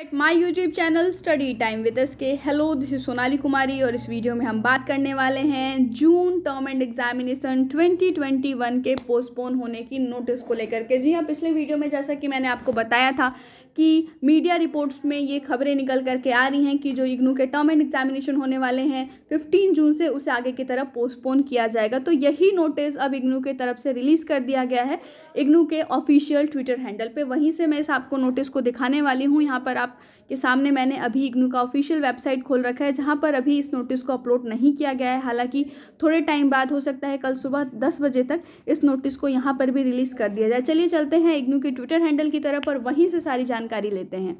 eight my YouTube channel study time with S K hello this is Sonali Kumari और इस video में हम बात करने वाले हैं जून टर्म एंड एग्जामिनेशन 2021 के पोस्टपोन होने की नोटिस को लेकर के जी हाँ पिछले वीडियो में जैसा कि मैंने आपको बताया था कि मीडिया रिपोर्ट्स में ये खबरें निकल करके आ रही हैं कि जो इग्नू के टर्म एंड एग्जामिनेशन होने वाले हैं फिफ्टीन जून से उसे आगे की तरफ पोस्टपोन किया जाएगा तो यही नोटिस अब इग्नू के तरफ से रिलीज़ कर दिया गया है इग्नू के ऑफिशियल ट्विटर हैंडल पर वहीं से मैं इस आपको नोटिस को दिखाने वाली हूँ यहाँ पर आपके सामने मैंने अभी इग्नू का ऑफिशियल वेबसाइट खोल रखा है जहाँ पर अभी इस नोटिस को अपलोड नहीं किया गया है हालांकि थोड़े टाइम बाद हो सकता है कल सुबह दस बजे तक इस नोटिस को यहाँ पर भी रिलीज़ कर दिया जाए चलिए चलते हैं इग्नू के ट्विटर हैंडल की तरफ और वहीं से सारी जानकारी लेते हैं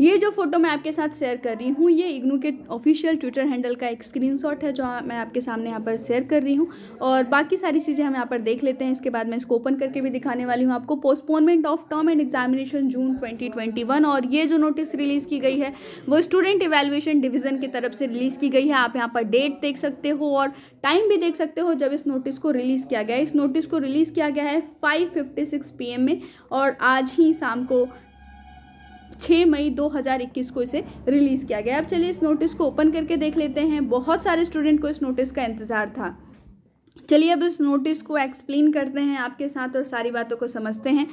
ये जो फ़ोटो मैं आपके साथ शेयर कर रही हूँ ये इग्नू के ऑफिशियल ट्विटर हैंडल का एक स्क्रीनशॉट है जो मैं आपके सामने यहाँ पर शेयर कर रही हूँ और बाकी सारी चीज़ें हम यहाँ पर देख लेते हैं इसके बाद मैं इसको ओपन करके भी दिखाने वाली हूँ आपको postponement of term end examination June 2021 और ये जो नोटिस रिलीज़ की गई है वो स्टूडेंट इवेल्युएशन डिवीज़न की तरफ से रिलीज़ की गई है आप यहाँ पर डेट देख सकते हो और टाइम भी देख सकते हो जब इस नोटिस को रिलीज़ किया गया इस नोटिस को रिलीज़ किया गया है फाइव फिफ्टी में और आज ही शाम को छः मई 2021 को इसे रिलीज़ किया गया अब चलिए इस नोटिस को ओपन करके देख लेते हैं बहुत सारे स्टूडेंट को इस नोटिस का इंतज़ार था चलिए अब इस नोटिस को एक्सप्लेन करते हैं आपके साथ और सारी बातों को समझते हैं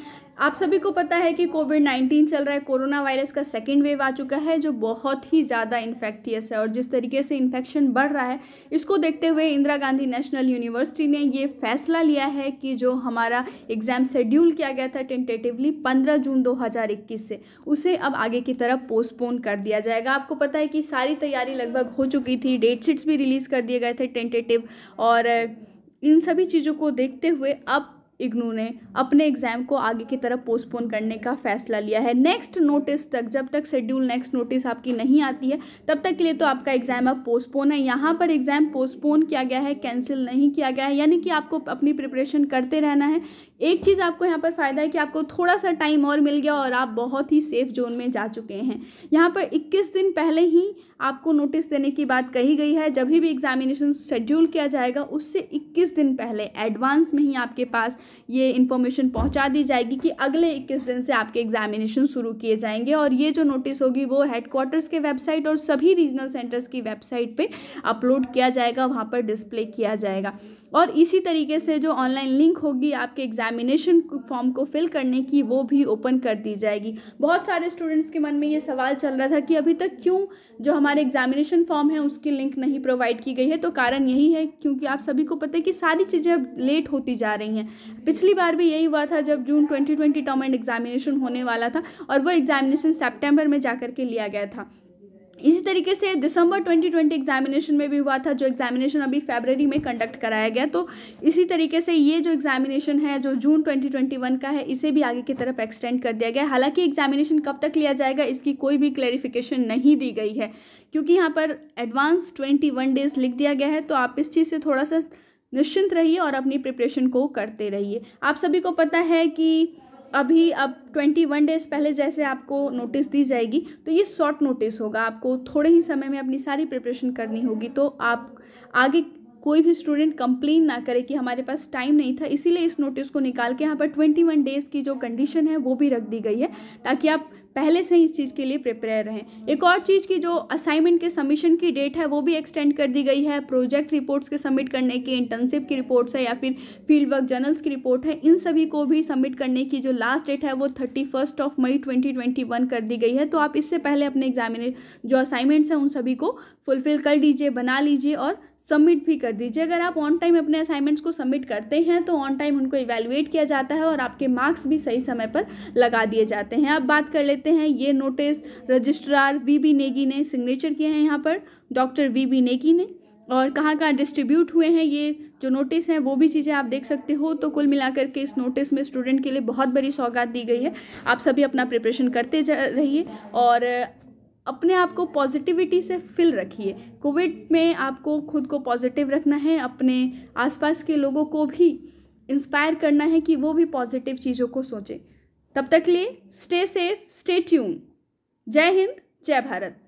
आप सभी को पता है कि कोविड नाइन्टीन चल रहा है कोरोना वायरस का सेकेंड वेव आ चुका है जो बहुत ही ज़्यादा इन्फेक्टियस है और जिस तरीके से इन्फेक्शन बढ़ रहा है इसको देखते हुए इंदिरा गांधी नेशनल यूनिवर्सिटी ने ये फैसला लिया है कि जो हमारा एग्ज़ाम शेड्यूल किया गया था टेंटेटिवली पंद्रह जून दो से उसे अब आगे की तरफ पोस्टपोन कर दिया जाएगा आपको पता है कि सारी तैयारी लगभग हो चुकी थी डेट शीट्स भी रिलीज़ कर दिए गए थे टेंटेटिव और इन सभी चीज़ों को देखते हुए अब इग्नू ने अपने एग्ज़ाम को आगे की तरफ पोस्टपोन करने का फैसला लिया है नेक्स्ट नोटिस तक जब तक शेड्यूल नेक्स्ट नोटिस आपकी नहीं आती है तब तक के लिए तो आपका एग्ज़ाम अब पोस्टपोन है यहाँ पर एग्ज़ाम पोस्टपोन किया गया है कैंसिल नहीं किया गया है यानी कि आपको अपनी प्रिपरेशन करते रहना है एक चीज़ आपको यहाँ पर फ़ायदा है कि आपको थोड़ा सा टाइम और मिल गया और आप बहुत ही सेफ जोन में जा चुके हैं यहाँ पर 21 दिन पहले ही आपको नोटिस देने की बात कही गई है जब भी एग्जामिनेशन शेड्यूल किया जाएगा उससे 21 दिन पहले एडवांस में ही आपके पास ये इन्फॉर्मेशन पहुँचा दी जाएगी कि अगले इक्कीस दिन से आपके एग्जामिनेशन शुरू किए जाएंगे और ये जो नोटिस होगी वो हेडक्वार्टर्स के वेबसाइट और सभी रीजनल सेंटर्स की वेबसाइट पर अपलोड किया जाएगा वहाँ पर डिस्प्ले किया जाएगा और इसी तरीके से जो ऑनलाइन लिंक होगी आपके एग्जाम एग्जामिनेशन फॉर्म को फिल करने की वो भी ओपन कर दी जाएगी बहुत सारे स्टूडेंट्स के मन में ये सवाल चल रहा था कि अभी तक क्यों जो हमारे एग्जामिनेशन फॉर्म है उसकी लिंक नहीं प्रोवाइड की गई है तो कारण यही है क्योंकि आप सभी को पता है कि सारी चीज़ें अब लेट होती जा रही हैं पिछली बार भी यही हुआ था जब June twenty term end examination होने वाला था और वो एग्जामिनेशन सेप्टेम्बर में जा के लिया गया था इसी तरीके से दिसंबर 2020 एग्जामिनेशन में भी हुआ था जो एग्जामिनेशन अभी फेबररी में कंडक्ट कराया गया तो इसी तरीके से ये जो एग्जामिनेशन है जो जून 2021 का है इसे भी आगे की तरफ एक्सटेंड कर दिया गया हालांकि एग्जामिनेशन कब तक लिया जाएगा इसकी कोई भी क्लैरिफिकेशन नहीं दी गई है क्योंकि यहाँ पर एडवांस ट्वेंटी डेज लिख दिया गया है तो आप इस चीज़ से थोड़ा सा निश्चिंत रहिए और अपनी प्रिपरेशन को करते रहिए आप सभी को पता है कि अभी अब ट्वेंटी वन डेज़ पहले जैसे आपको नोटिस दी जाएगी तो ये शॉर्ट नोटिस होगा आपको थोड़े ही समय में अपनी सारी प्रिपरेशन करनी होगी तो आप आगे कोई भी स्टूडेंट कंप्लेन ना करे कि हमारे पास टाइम नहीं था इसीलिए इस नोटिस को निकाल के यहाँ पर ट्वेंटी वन डेज़ की जो कंडीशन है वो भी रख दी गई है ताकि आप पहले से ही इस चीज़ के लिए प्रिपेयर रहें एक और चीज़ की जो असाइनमेंट के सबमिशन की डेट है वो भी एक्सटेंड कर दी गई है प्रोजेक्ट रिपोर्ट्स के सबमिट करने की इंटर्नशिप की रिपोर्ट्स है या फिर फील्ड वर्क जर्नल्स की रिपोर्ट है इन सभी को भी सबमिट करने की जो लास्ट डेट है वो thirty first of May twenty twenty one कर दी गई है तो आप इससे पहले अपने एग्जामिने जो असाइनमेंट्स हैं उन सभी को फुलफिल कर लीजिए बना लीजिए और सबमिट भी कर दीजिए अगर आप ऑन टाइम अपने असाइनमेंट्स को सबमिट करते हैं तो ऑन टाइम उनको इवेलुएट किया जाता है और आपके मार्क्स भी सही समय पर लगा दिए जाते हैं अब बात कर लेते हैं ये notice registrar V B Negi ने सिग्नेचर किए हैं यहाँ पर डॉक्टर वी बी नेगी ने और कहाँ कहाँ डिस्ट्रीब्यूट हुए हैं ये जो नोटिस हैं वो भी चीज़ें आप देख सकते हो तो कुल मिलाकर के इस नोटिस में स्टूडेंट के लिए बहुत बड़ी सौगात दी गई है आप सभी अपना प्रिपरेशन करते जा रहिए और अपने आप को पॉजिटिविटी से फिल रखिए कोविड में आपको खुद को पॉजिटिव रखना है अपने आसपास के लोगों को भी इंस्पायर करना है कि वो भी पॉजिटिव चीज़ों को सोचें तब तक लिए स्टे सेफ स्टे ट्यून जय हिंद जय भारत